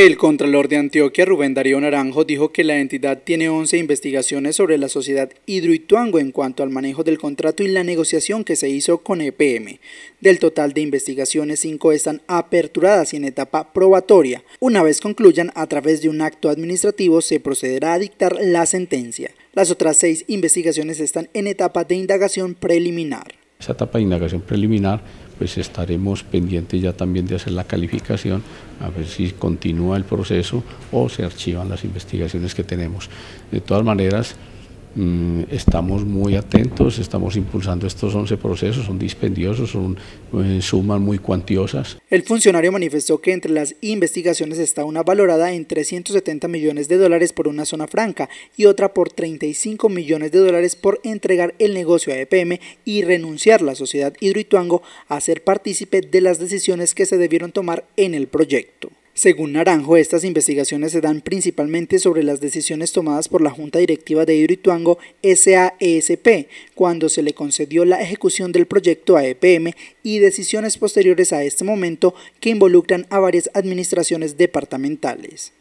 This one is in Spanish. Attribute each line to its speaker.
Speaker 1: El Contralor de Antioquia, Rubén Darío Naranjo, dijo que la entidad tiene 11 investigaciones sobre la sociedad Hidroituango en cuanto al manejo del contrato y la negociación que se hizo con EPM. Del total de investigaciones, 5 están aperturadas y en etapa probatoria. Una vez concluyan, a través de un acto administrativo se procederá a dictar la sentencia. Las otras 6 investigaciones están en etapa de indagación preliminar.
Speaker 2: Esa etapa de indagación preliminar pues estaremos pendientes ya también de hacer la calificación, a ver si continúa el proceso o se archivan las investigaciones que tenemos. De todas maneras, Mm, estamos muy atentos, estamos impulsando estos 11 procesos, son dispendiosos, son eh, sumas muy cuantiosas.
Speaker 1: El funcionario manifestó que entre las investigaciones está una valorada en 370 millones de dólares por una zona franca y otra por 35 millones de dólares por entregar el negocio a EPM y renunciar la sociedad Hidroituango a ser partícipe de las decisiones que se debieron tomar en el proyecto. Según Naranjo, estas investigaciones se dan principalmente sobre las decisiones tomadas por la Junta Directiva de Hidroituango SAESP cuando se le concedió la ejecución del proyecto a EPM y decisiones posteriores a este momento que involucran a varias administraciones departamentales.